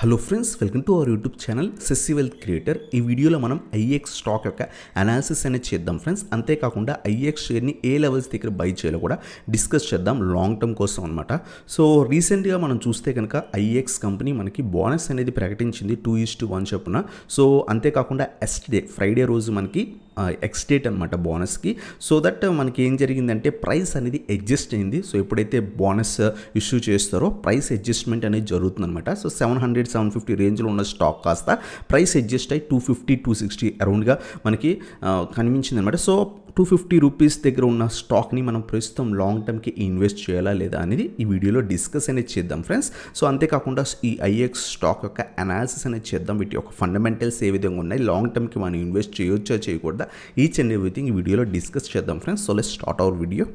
hello friends welcome to our YouTube channel సెస్సి wealth creator ఈ వీడియోలో మనం ఐఎక్స్ స్టాక్ యొక్క అనాలిసిస్ అనేది చేద్దాం ఫ్రెండ్స్ అంతేకాకుండా ఐఎక్స్ షేర్ని ఏ లెవెల్స్ దగ్గర బై చేయాలో కూడా డిస్కస్ చేద్దాం లాంగ్ టర్మ్ కోసం అనమాట సో రీసెంట్గా మనం చూస్తే కనుక ఐఎక్స్ కంపెనీ మనకి బోనస్ అనేది ప్రకటించింది టూ ఈస్ టు వన్ చొప్పున సో అంతేకాకుండా ఎస్టర్డే ఫ్రైడే రోజు మనకి ఎక్స్ డేట్ అనమాట బోనస్కి సో దట్ మనకి ఏం జరిగిందంటే ప్రైస్ అనేది అడ్జస్ట్ అయింది సో ఎప్పుడైతే బోనస్ ఇష్యూ చేస్తారో ప్రైస్ అడ్జస్ట్మెంట్ అనేది జరుగుతుంది అనమాట so seven hundred seven fifty రేంజ్లో ఉన్న స్టాక్ కాస్త ప్రైస్ అడ్జస్ట్ అయ్యి టూ ఫిఫ్టీ టూ సిక్స్టీ అరౌండ్గా మనకి కనిపించింది అనమాట సో టూ ఫిఫ్టీ రూపీస్ దగ్గర ఉన్న స్టాక్ని మనం ప్రస్తుతం లాంగ్ టర్మ్కి ఇన్వెస్ట్ చేయాలా లేదా అనేది ఈ వీడియోలో డిస్కస్ అనేది చేద్దాం ఫ్రెండ్స్ సో అంతేకాకుండా ఈ ఐఎక్స్ స్టాక్ యొక్క అనాలిసిస్ అనేది చేద్దాం వీటి యొక్క ఫండమెంటల్స్ ఏ విధంగా ఉన్నాయి లాంగ్ టర్మ్కి మనం ఇన్వెస్ట్ చేయొచ్చా చేయకూడదా ఈచ్ అండ్ ఎవ్రీథింగ్ ఈ వీడియోలో డిస్కస్ చేద్దాం friends so let start our video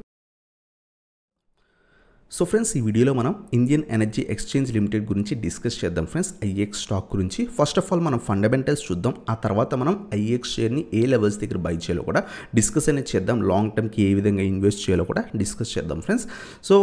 so friends ఈ వీడియోలో మనం ఇండియన్ ఎనర్జీ ఎక్స్చేంజ్ లిమిటెడ్ గురించి డిస్కస్ చేద్దాం ఫ్రెండ్స్ ఐఎక్స్ స్టాక్ గురించి ఫస్ట్ ఆఫ్ ఆల్ మనం ఫండమెంటల్స్ చూద్దాం ఆ తర్వాత మనం ఐఎక్స్ షేర్ని ఏ లెవెల్స్ దగ్గర బై చేయాలో కూడా డిస్కస్ అనేది చేద్దాం లాంగ్ టర్మ్కి ఏ విధంగా ఇన్వెస్ట్ చేయాలో కూడా డిస్కస్ చేద్దాం friends so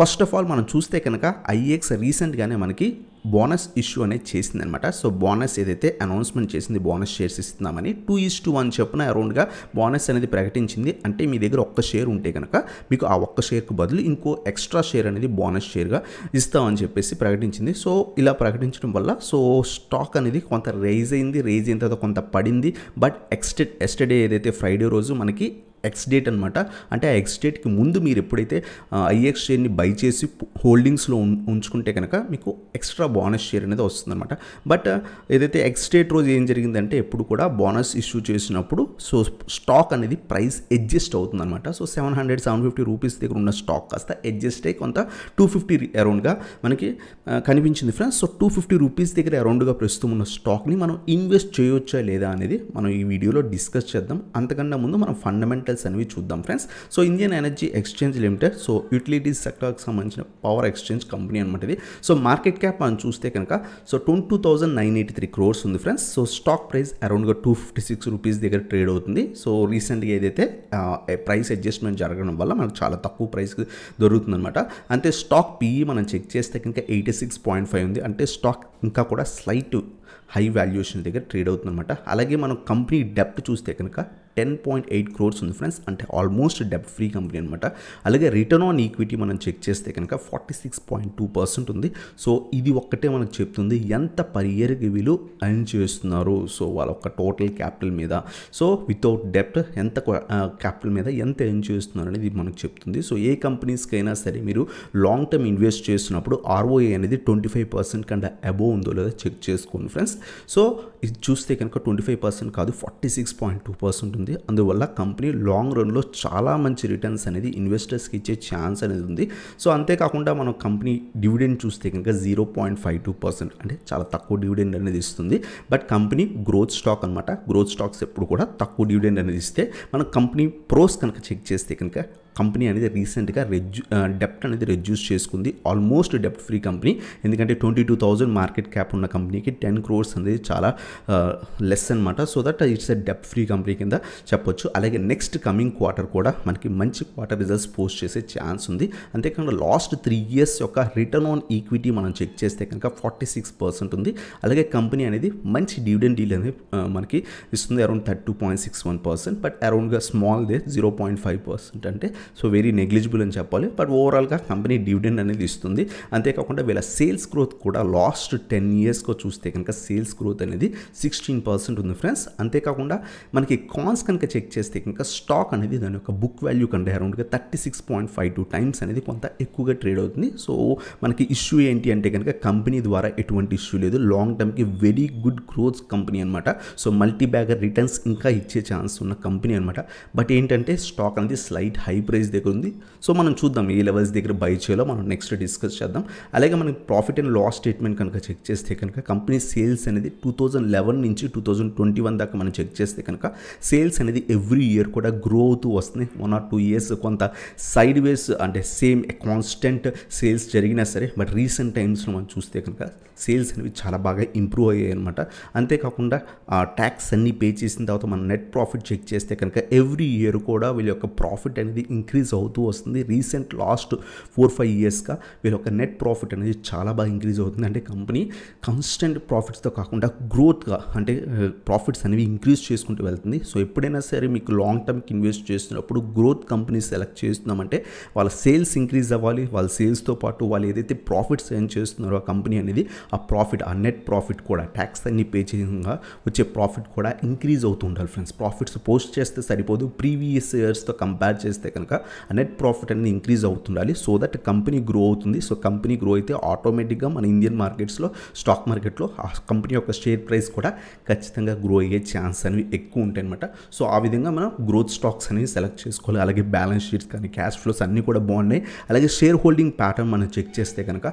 first of all మనం చూస్తే కనుక ఐఎక్స్ రీసెంట్గానే మనకి బోనస్ ఇష్యూ అనేది చేసింది అనమాట సో బోనస్ ఏదైతే అనౌన్స్మెంట్ చేసింది బోనస్ షేర్స్ ఇస్తున్నామని టూ ఈస్ టూ వన్ చెప్పిన అరౌండ్గా బోనస్ అనేది ప్రకటించింది అంటే మీ దగ్గర ఒక్క షేర్ ఉంటే కనుక మీకు ఆ ఒక్క షేర్కు బదులు ఇంకో ఎక్స్ట్రా షేర్ అనేది బోనస్ షేర్గా ఇస్తామని చెప్పేసి ప్రకటించింది సో ఇలా ప్రకటించడం వల్ల సో స్టాక్ అనేది కొంత రేజ్ అయింది రేజ్ అయిన తర్వాత కొంత పడింది బట్ ఎక్స్టెడ్ ఎస్టర్డే ఏదైతే ఫ్రైడే రోజు మనకి ఎక్స్ డేట్ అనమాట అంటే ఆ ఎక్స్ డేట్కి ముందు మీరు ఎప్పుడైతే ఐఎక్స్ షేర్ని బై చేసి హోల్డింగ్స్లో ఉంచుకుంటే కనుక మీకు ఎక్స్ట్రా బోనస్ షేర్ అనేది వస్తుందన్నమాట బట్ ఏదైతే ఎక్స్ డేట్ రోజు ఏం జరిగిందంటే ఎప్పుడు కూడా బోనస్ ఇష్యూ చేసినప్పుడు సో స్టాక్ అనేది ప్రైస్ అడ్జస్ట్ అవుతుందన్నమాట so seven hundred seven fifty rupees దగ్గర ఉన్న స్టాక్ కాస్త అడ్జస్ట్ అయ్యి కొంత టూ ఫిఫ్టీ అరౌండ్గా మనకి కనిపించింది friends so two fifty rupees దగ్గర అరౌండ్గా ప్రస్తుతం ఉన్న స్టాక్ని మనం ఇన్వెస్ట్ చేయొచ్చా లేదా అనేది మనం ఈ వీడియోలో డిస్కస్ చేద్దాం అంతకన్నా ముందు మనం ఫండమెంటల్ డీటెయిల్స్ అనేవి చూద్దాం friends so Indian energy exchange limited so utilities సెక్టర్కి సంబంధించిన పవర్ ఎక్స్చేంజ్ కంపెనీ అనమాట ఇది సో మార్కెట్ క్యాప్ మనం చూస్తే కనుక so twenty thousand nine eighty three crores ఉంది ఫ్రెండ్స్ సో స్టాక్ ప్రైస్ అరౌండ్గా టూ ఫిఫ్టీ సిక్స్ రూపీస్ దగ్గర ట్రేడ్ అవుతుంది సో రీసెంట్గా ఏదైతే ప్రైస్ అడ్జస్ట్మెంట్ జరగడం వల్ల మనకు చాలా తక్కువ ప్రైస్ దొరుకుతుందన్నమాట అంటే స్టాక్ పీఈ e మనం చెక్ చేస్తే కనుక ఎయిటీ సిక్స్ పాయింట్ ఫైవ్ ఉంది అంటే స్టాక్ ఇంకా కూడా స్లైట్ హై వాల్యుయేషన్ దగ్గర ట్రేడ్ అవుతుందన్నమాట అలాగే మనం కంపెనీ డెప్ట్ చూస్తే కనుక టెన్ పాయింట్ ఎయిట్ క్రోర్స్ ఉంది ఫ్రెండ్స్ అంటే ఆల్మోస్ట్ డెబ్ ఫ్రీ కంపెనీ అనమాట అలాగే రిటర్న్ ఆన్ ఈక్విటీ మనం చెక్ చేస్తే కనుక forty six point two percent ఉంది సో ఇది ఒక్కటే మనకు చెప్తుంది ఎంత పర్ ఇయర్కి వీళ్ళు అర్న్ చేస్తున్నారు సో వాళ్ళ ఒక టోటల్ క్యాపిటల్ మీద సో వితౌట్ డెప్ట్ ఎంత క్యాపిటల్ మీద ఎంత ఎర్న్ చేస్తున్నారు అనేది మనకు చెప్తుంది సో ఏ కంపెనీస్కైనా సరే మీరు లాంగ్ టర్మ్ ఇన్వెస్ట్ చేస్తున్నప్పుడు ఆర్ఓఏ అనేది ట్వంటీ ఫైవ్ పర్సెంట్ కంటే అబోవ్ ఉందో లేదో చెక్ చేసుకోండి ఫ్రెండ్స్ సో ఇది చూస్తే కనుక ట్వంటీ ఫైవ్ పర్సెంట్ కాదు forty six point two percent ఉంది ఉంటుంది అందువల్ల కంపెనీ లాంగ్ రన్లో చాలా మంచి రిటర్న్స్ అనేది ఇన్వెస్టర్స్కి ఇచ్చే ఛాన్స్ అనేది ఉంది సో అంతేకాకుండా మనం కంపెనీ డివిడెండ్ చూస్తే కనుక zero point five two percent అంటే చాలా తక్కువ డివిడెండ్ అనేది ఇస్తుంది బట్ కంపెనీ గ్రోత్ స్టాక్ అనమాట గ్రోత్ స్టాక్స్ ఎప్పుడు కూడా తక్కువ డివిడెండ్ అనేది ఇస్తే మనం కంపెనీ ప్రోస్ కనుక చెక్ చేస్తే కనుక కంపెనీ అనేది రీసెంట్గా రెడ్యూ డెప్ట్ అనేది రెడ్యూస్ చేసుకుంది ఆల్మోస్ట్ డెప్ట్ ఫ్రీ కంపెనీ ఎందుకంటే twenty two thousand market cap ఉన్న కంపెనీకి టెన్ క్రోర్స్ అనేది చాలా లెస్ అనమాట సో దట్ ఇట్స్ అ డెప్ట్ ఫ్రీ కంపెనీ కింద చెప్పొచ్చు అలాగే నెక్స్ట్ కమింగ్ క్వార్టర్ కూడా మనకి మంచి క్వార్టర్ రిజల్ట్స్ పోస్ట్ చేసే ఛాన్స్ ఉంది అంతేకాకుండా లాస్ట్ త్రీ ఇయర్స్ యొక్క రిటర్న్ ఆన్ ఈక్విటీ మనం చెక్ చేస్తే కనుక ఫార్టీ సిక్స్ పర్సెంట్ ఉంది అలాగే కంపెనీ అనేది మంచి డివిడెండ్ డీల్ అనేది మనకి ఇస్తుంది around thirty point six one percent but అరౌండ్గా small they zero point five percent అంటే సో వెరీ నెగ్లిజిబుల్ అని చెప్పాలి బట్ ఓవరాల్గా కంపెనీ డివిడెండ్ అనేది ఇస్తుంది అంతేకాకుండా వీళ్ళ సేల్స్ గ్రోత్ కూడా లాస్ట్ టెన్ ఇయర్స్కో చూస్తే కనుక సేల్స్ గ్రోత్ అనేది సిక్స్టీన్ పర్సెంట్ ఉంది ఫ్రెండ్స్ అంతేకాకుండా మనకి కాన్స్ కనుక చెక్ చేస్తే కనుక స్టాక్ అనేది దాని యొక్క బుక్ వాల్యూ కంటే అరౌండ్గా thirty six point five two times అనేది కొంత ఎక్కువగా ట్రేడ్ అవుతుంది సో మనకి ఇష్యూ ఏంటి అంటే కనుక కంపెనీ ద్వారా ఎటువంటి ఇష్యూ లేదు లాంగ్ టర్మ్కి వెరీ గుడ్ గ్రోత్ కంపెనీ అనమాట సో మల్టీ బ్యాగర్ రిటర్న్స్ ఇంకా ఇచ్చే ఛాన్స్ ఉన్న కంపెనీ అనమాట బట్ ఏంటంటే స్టాక్ అనేది స్లైట్ హై ప్రైస్ దగ్గర ఉంది సో మనం చూద్దాం ఏ లెవెల్స్ దగ్గర బై చేయాలో మనం నెక్స్ట్ డిస్కస్ చేద్దాం అలాగే మనకి ప్రాఫిట్ అండ్ లాస్ స్టేట్మెంట్ కనుక చెక్ చేస్తే కనుక కంపెనీ సేల్స్ అనేది టూ థౌజండ్ లెవెన్ నుంచి టూ థౌజండ్ ట్వంటీ వన్ దాకా మనం చెక్ చేస్తే కనుక సేల్స్ అనేది ఎవ్రీ ఇయర్ కూడా గ్రో అవుతూ వస్తుంది వన్ ఆర్ టూ ఇయర్స్ కొంత సైడ్ వేస్ అంటే సేమ్ కాన్స్టెంట్ సేల్స్ జరిగినా సరే బట్ రీసెంట్ టైమ్స్లో మనం చూస్తే కనుక సేల్స్ అనేవి చాలా బాగా ఇంప్రూవ్ అయ్యాయి అనమాట అంతేకాకుండా ఆ ట్యాక్స్ అన్ని పే చేసిన తర్వాత మనం నెట్ ప్రాఫిట్ చెక్ చేస్తే కనుక ఎవ్రీ ఇయర్ కూడా వీళ్ళ యొక్క ప్రాఫిట్ అనేది ఇంక్రీజ్ అవుతూ వస్తుంది రీసెంట్ లాస్ట్ ఫోర్ ఫైవ్ ఇయర్స్గా వీళ్ళ యొక్క నెట్ ప్రాఫిట్ అనేది చాలా బాగా ఇంక్రీజ్ అవుతుంది అంటే కంపెనీ కన్స్టెంట్ ప్రాఫిట్స్తో కాకుండా గ్రోత్గా అంటే ప్రాఫిట్స్ uh, అనేవి ఇంక్రీజ్ చేసుకుంటూ వెళ్తుంది సో ఎప్పుడైనా సరే మీకు లాంగ్ టర్మ్కి ఇన్వెస్ట్ చేస్తున్నప్పుడు గ్రోత్ కంపెనీ సెలెక్ట్ చేస్తున్నామంటే వాళ్ళ సేల్స్ ఇంక్రీజ్ అవ్వాలి వాళ్ళ సేల్స్తో పాటు వాళ్ళు ఏదైతే ప్రాఫిట్స్ ఏం చేస్తున్నారో ఆ కంపెనీ అనేది ఆ ప్రాఫిట్ ఆ నెట్ ప్రాఫిట్ కూడా ట్యాక్స్ అన్ని పే చేయగా వచ్చే ప్రాఫిట్ కూడా ఇంక్రీజ్ అవుతూ ఉండాలి ఫ్రెండ్స్ ప్రాఫిట్స్ పోస్ట్ చేస్తే సరిపోదు ప్రీవియస్ ఇయర్స్తో కంపేర్ చేస్తే కనుక కనుక నెట్ ప్రాఫిట్ అనేది ఇంక్రీజ్ అవుతుండాలి సో దట్ కంపెనీ గ్రో అవుతుంది సో కంపెనీ గ్రో అయితే ఆటోమేటిక్గా మన ఇండియన్ మార్కెట్స్లో స్టాక్ మార్కెట్లో ఆ కంపెనీ యొక్క షేర్ ప్రైస్ కూడా ఖచ్చితంగా గ్రో అయ్యే ఛాన్స్ అనేవి ఎక్కువ ఉంటాయి అనమాట సో ఆ విధంగా మనం గ్రోత్ స్టాక్స్ అనేవి సెలెక్ట్ చేసుకోవాలి అలాగే బ్యాలెన్స్ షీట్స్ కానీ క్యాష్ ఫ్లోస్ అన్నీ కూడా బాగున్నాయి అలాగే షేర్ హోల్డింగ్ ప్యాటర్న్ మనం చెక్ చేస్తే కనుక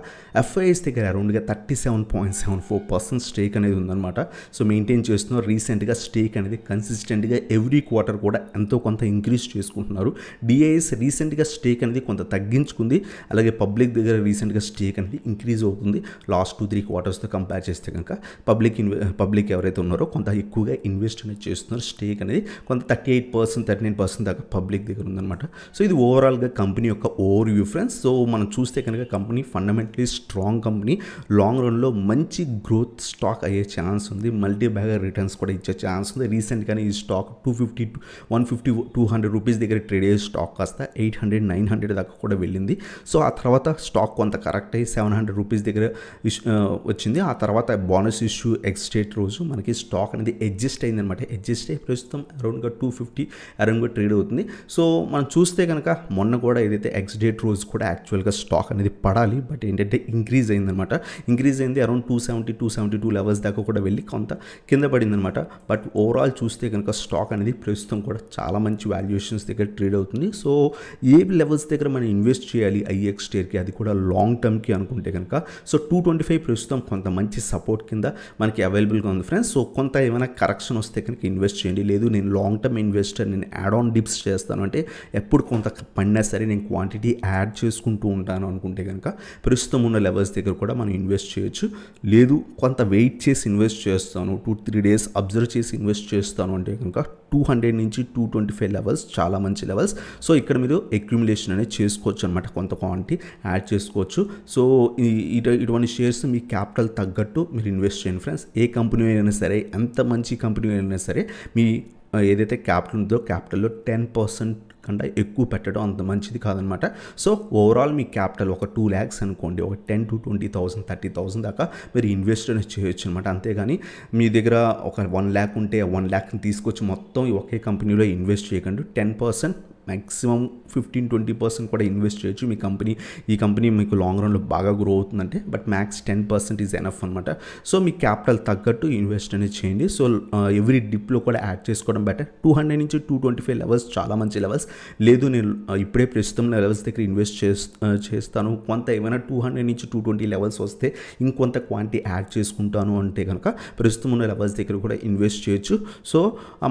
ఎఫ్ఐఎస్ దగ్గర అరౌండ్గా thirty seven point seven four percent stake అనేది ఉందన్నమాట సో మెయింటైన్ చేస్తున్నాం రీసెంట్గా స్టేక్ అనేది కన్సిస్టెంట్గా ఎవ్రీ క్వార్టర్ కూడా ఎంతో కొంత ఇంక్రీజ్ చేసుకుంటున్నారు డి డిఐఎస్ రీసెంట్గా స్టేక్ అనేది కొంత తగ్గించుకుంది అలాగే పబ్లిక్ దగ్గర రీసెంట్గా స్టేక్ అనేది ఇంక్రీజ్ అవుతుంది లాస్ట్ టూ త్రీ క్వార్టర్స్తో కంపేర్ చేస్తే కనుక పబ్లిక్ పబ్లిక్ ఎవరైతే ఉన్నారో కొంత ఎక్కువగా ఇన్వెస్ట్ అనేది చేస్తున్నారు స్టేక్ అనేది కొంత thirty eight percent thirty nine percent దాకా పబ్లిక్ దగ్గర ఉందన్నమాట సో ఇది ఓవరాల్గా కంపెనీ యొక్క ఓవర్ వ్యూ ఫ్రెండ్స్ సో మనం చూస్తే కనుక company fundamentally strong company long రన్లో మంచి గ్రోత్ స్టాక్ అయ్యే ఛాన్స్ ఉంది మల్టీ బ్యాగర్ రిటర్న్స్ కూడా ఇచ్చే ఛాన్స్ ఉంది రీసెంట్గానే ఈ stock two fifty one fifty two hundred rupees దగ్గర ట్రేడ్ అయ్యే స్టాక్ కాస్త ఎయిట్ హండ్రెడ్ నైన్ హండ్రెడ్ దాకా కూడా వెళ్ళింది సో ఆ తర్వాత స్టాక్ కొంత కరెక్ట్ అయ్యి సెవెన్ హండ్రెడ్ రూపీస్ దగ్గర వచ్చింది ఆ తర్వాత బోనస్ ఇష్యూ ఎక్స్ డేట్ రోజు మనకి స్టాక్ అనేది అడ్జస్ట్ అయిందనమాట అడ్జస్ట్ అయ్యి ప్రస్తుతం అరౌండ్గా టూ ఫిఫ్టీ అరౌండ్గా ట్రేడ్ అవుతుంది సో మనం చూస్తే కనుక మొన్న కూడా ఏదైతే ఎక్స్ డేట్ రోజు కూడా యాక్చువల్గా స్టాక్ అనేది పడాలి బట్ ఏంటంటే ఇంక్రీజ్ అయిందనమాట ఇంక్రీజ్ అయింది around two seventy two seventy two levels దాకా కూడా వెళ్ళి కొంత కింద పడిందనమాట బట్ ఓవరాల్ చూస్తే కనుక స్టాక్ అనేది ప్రస్తుతం కూడా చాలా మంచి వాల్యుయేషన్స్ దగ్గర ట్రేడ్ అవుతుంది సో ఏ లెవెల్స్ దగ్గర మనం ఇన్వెస్ట్ చేయాలి ఐఎక్స్ స్టేర్కి అది కూడా లాంగ్ టర్మ్కి అనుకుంటే కనుక సో టూ ట్వంటీ ఫైవ్ ప్రస్తుతం కొంత మంచి సపోర్ట్ కింద మనకి అవైలబుల్గా ఉంది ఫ్రెండ్స్ సో కొంత ఏమైనా కరెక్షన్ వస్తే కనుక ఇన్వెస్ట్ చేయండి లేదు నేను లాంగ్ టర్మ్ ఇన్వెస్టర్ నేను యాడ్ ఆన్ డిప్స్ చేస్తాను అంటే ఎప్పుడు కొంత పడినా సరే నేను క్వాంటిటీ యాడ్ చేసుకుంటూ ఉంటాను అనుకుంటే కనుక ప్రస్తుతం ఉన్న లెవెల్స్ దగ్గర కూడా మనం ఇన్వెస్ట్ చేయొచ్చు లేదు కొంత వెయిట్ చేసి ఇన్వెస్ట్ చేస్తాను టూ త్రీ డేస్ అబ్జర్వ్ చేసి ఇన్వెస్ట్ చేస్తాను అంటే కనుక టూ హండ్రెడ్ నుంచి టూ ట్వంటీ ఫైవ్ లెవెల్స్ చాలా మంచి లెవెల్స్ సో ఇక్కడ మీరు అక్యుమిలేషన్ అనేది చేసుకోవచ్చు అనమాట కొంత క్వాంటిటీ యాడ్ చేసుకోవచ్చు సో ఇటువంటి షేర్స్ మీ క్యాపిటల్ తగ్గట్టు మీరు ఇన్వెస్ట్ చేయండి ఫ్రెండ్స్ ఏ కంపెనీ అయినా సరే ఎంత మంచి కంపెనీ అయినా సరే మీ ఏదైతే క్యాపిటల్ ఉందో క్యాపిటల్లో టెన్ పర్సెంట్ కంటే ఎక్కువ పెట్టడం అంత మంచిది కాదనమాట సో ఓవరాల్ మీ క్యాపిటల్ ఒక టూ ల్యాక్స్ అనుకోండి ఒక ten to twenty thousand thirty thousand దాకా మీరు ఇన్వెస్ట్ చేయొచ్చు అనమాట అంతేగాని మీ దగ్గర ఒక వన్ ల్యాక్ ఉంటే వన్ ల్యాక్ని తీసుకొచ్చి మొత్తం ఒకే కంపెనీలో ఇన్వెస్ట్ చేయకండి ten percent maximum fifteen twenty percent కూడా ఇన్వెస్ట్ చేయొచ్చు మీ కంపెనీ ఈ కంపెనీ మీకు లాంగ్ రన్లో బాగా గ్రో అవుతుందంటే but max ten percent is enough అనమాట సో మీ క్యాపిటల్ తగ్గట్టు ఇన్వెస్ట్ అనేది చేయండి సో ఎవ్రీ డిప్లో కూడా యాడ్ చేసుకోవడం బెటర్ టూ హండ్రెడ్ నుంచి టూ ట్వంటీ ఫైవ్ లెవెల్స్ చాలా మంచి లెవెల్స్ లేదు నేను ఇప్పుడే ప్రస్తుతం లెవెల్స్ దగ్గర ఇన్వెస్ట్ చేస్తాను కొంత ఏమైనా టూ హండ్రెడ్ నుంచి టూ ట్వంటీ లెవెల్స్ వస్తే ఇంకొంత క్వాంటిటీ యాడ్ చేసుకుంటాను అంటే కనుక ప్రస్తుతం ఉన్న లెవెల్స్ దగ్గర కూడా ఇన్వెస్ట్ చేయొచ్చు సో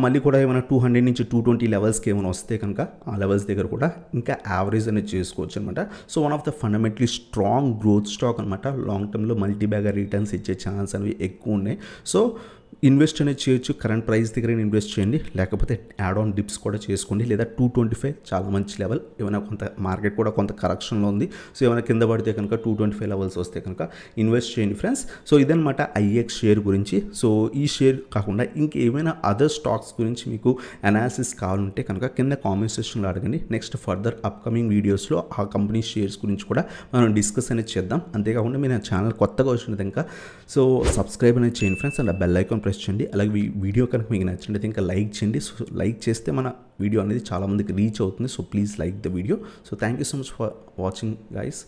మళ్ళీ కూడా ఏమైనా టూ హండ్రెడ్ నుంచి టూ ట్వంటీ లెవెల్స్కి ఏమైనా వస్తే కనుక ఆ లెవెల్స్ దగ్గర కూడా ఇంకా యావరేజ్ అనేది చేసుకోవచ్చు అనమాట so one of the fundamentally strong growth stock అనమాట లాంగ్ టర్మ్లో మల్టీ బ్యాగర్ రిటర్న్స్ ఇచ్చే ఛాన్స్ అనేవి ఎక్కువ ఉన్నాయి సో ఇన్వెస్ట్ అనేది చేయొచ్చు కరెంట్ ప్రైస్ దగ్గర ఇన్వెస్ట్ చేయండి లేకపోతే యాడ్ ఆన్ డిప్స్ కూడా చేసుకోండి లేదా టూ ట్వంటీ ఫైవ్ చాలా మంచి లెవెల్ ఏమైనా కొంత మార్కెట్ కూడా కొంత కరెక్షన్లో ఉంది సో ఏమైనా కింద పడితే కనుక టూ ట్వంటీ ఫైవ్ లెవెల్స్ వస్తే కనుక ఇన్వెస్ట్ చేయండి ఫ్రెండ్స్ సో ఇదనమాట ఐఎక్స్ షేర్ గురించి సో ఈ షేర్ కాకుండా ఇంకేమైనా అదర్ స్టాక్స్ గురించి మీకు అనాలిసిస్ కావాలంటే కనుక కింద కామెంట్ సెక్షన్లో అడగండి నెక్స్ట్ ఫర్దర్ అప్కమింగ్ వీడియోస్లో ఆ కంపెనీ షేర్స్ గురించి కూడా మనం డిస్కస్ అనేది చేద్దాం అంతేకాకుండా మీ నా ఛానల్ కొత్తగా వచ్చినది ఇంకా సో సబ్స్క్రైబ్ అనేది చేయండి friends and bell icon press press చేయండి అలాగే వీడియో కనుక మీకు నచ్చినట్టు ఇంకా లైక్ చేయండి సో లైక్ చేస్తే మన వీడియో అనేది చాలామందికి రీచ్ అవుతుంది so please like the video so thank you so much for watching guys